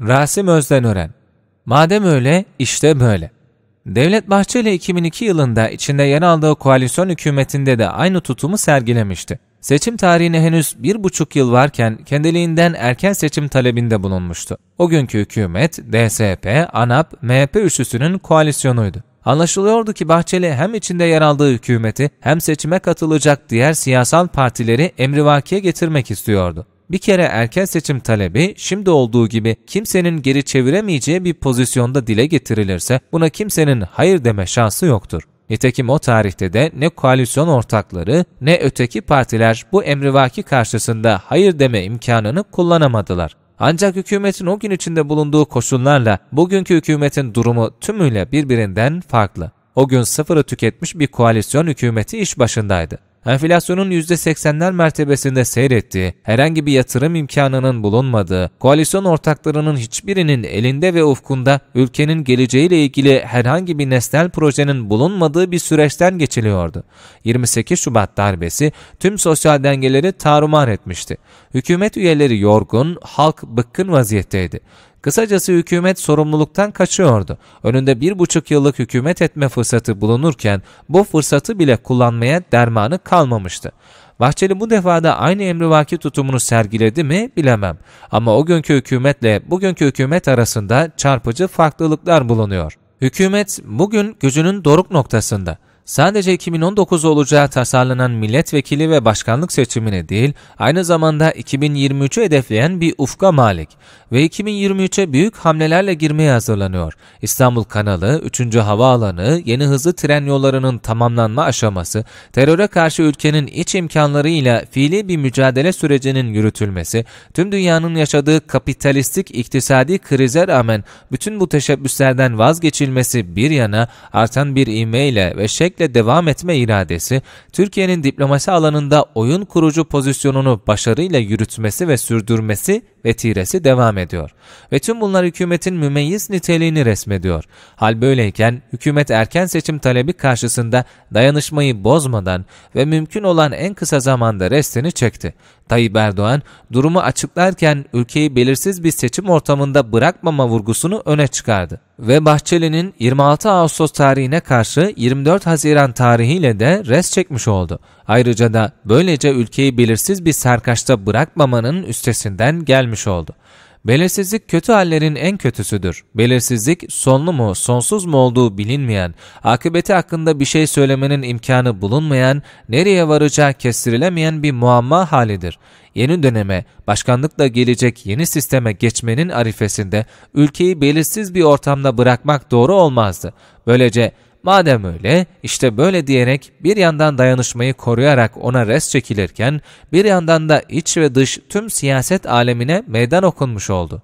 Rasim Özdenören Madem öyle, işte böyle. Devlet Bahçeli 2002 yılında içinde yer aldığı koalisyon hükümetinde de aynı tutumu sergilemişti. Seçim tarihine henüz bir buçuk yıl varken kendiliğinden erken seçim talebinde bulunmuştu. O günkü hükümet, DSP, ANAP, MHP üçlüsünün koalisyonuydu. Anlaşılıyordu ki Bahçeli hem içinde yer aldığı hükümeti hem seçime katılacak diğer siyasal partileri emrivakiye getirmek istiyordu. Bir kere erken seçim talebi şimdi olduğu gibi kimsenin geri çeviremeyeceği bir pozisyonda dile getirilirse buna kimsenin hayır deme şansı yoktur. Nitekim o tarihte de ne koalisyon ortakları ne öteki partiler bu emrivaki karşısında hayır deme imkanını kullanamadılar. Ancak hükümetin o gün içinde bulunduğu koşullarla bugünkü hükümetin durumu tümüyle birbirinden farklı. O gün sıfırı tüketmiş bir koalisyon hükümeti iş başındaydı enflasyonun %80'ler mertebesinde seyrettiği, herhangi bir yatırım imkanının bulunmadığı, koalisyon ortaklarının hiçbirinin elinde ve ufkunda ülkenin geleceğiyle ilgili herhangi bir nesnel projenin bulunmadığı bir süreçten geçiliyordu. 28 Şubat darbesi tüm sosyal dengeleri tarumar etmişti. Hükümet üyeleri yorgun, halk bıkkın vaziyetteydi. Kısacası hükümet sorumluluktan kaçıyordu. Önünde bir buçuk yıllık hükümet etme fırsatı bulunurken bu fırsatı bile kullanmaya dermanı kalmamıştı. Bahçeli bu defada aynı emrivaki tutumunu sergiledi mi bilemem. Ama o günkü hükümetle bugünkü hükümet arasında çarpıcı farklılıklar bulunuyor. Hükümet bugün gücünün doruk noktasında sadece 2019 olacağı tasarlanan milletvekili ve başkanlık seçimine değil, aynı zamanda 2023'ü hedefleyen bir ufka malik ve 2023'e büyük hamlelerle girmeye hazırlanıyor. İstanbul Kanalı, 3. Havaalanı, yeni hızlı tren yollarının tamamlanma aşaması, teröre karşı ülkenin iç imkanlarıyla fiili bir mücadele sürecinin yürütülmesi, tüm dünyanın yaşadığı kapitalistik iktisadi krize rağmen bütün bu teşebbüslerden vazgeçilmesi bir yana artan bir ivmeyle ve şek destekle devam etme iradesi, Türkiye'nin diplomasi alanında oyun kurucu pozisyonunu başarıyla yürütmesi ve sürdürmesi ve tiresi devam ediyor. Ve tüm bunlar hükümetin mümeyyiz niteliğini resmediyor. Hal böyleyken hükümet erken seçim talebi karşısında dayanışmayı bozmadan ve mümkün olan en kısa zamanda restini çekti. Tayyip Erdoğan durumu açıklarken ülkeyi belirsiz bir seçim ortamında bırakmama vurgusunu öne çıkardı. Ve Bahçeli'nin 26 Ağustos tarihine karşı 24 Haziran tasiren tarihiyle de res çekmiş oldu. Ayrıca da böylece ülkeyi belirsiz bir serkaçta bırakmamanın üstesinden gelmiş oldu. Belirsizlik kötü hallerin en kötüsüdür. Belirsizlik sonlu mu, sonsuz mu olduğu bilinmeyen, akıbeti hakkında bir şey söylemenin imkanı bulunmayan, nereye varacağı kestirilemeyen bir muamma halidir. Yeni döneme, başkanlıkla gelecek yeni sisteme geçmenin arifesinde ülkeyi belirsiz bir ortamda bırakmak doğru olmazdı. Böylece Madem öyle, işte böyle diyerek bir yandan dayanışmayı koruyarak ona res çekilirken, bir yandan da iç ve dış tüm siyaset alemine meydan okunmuş oldu.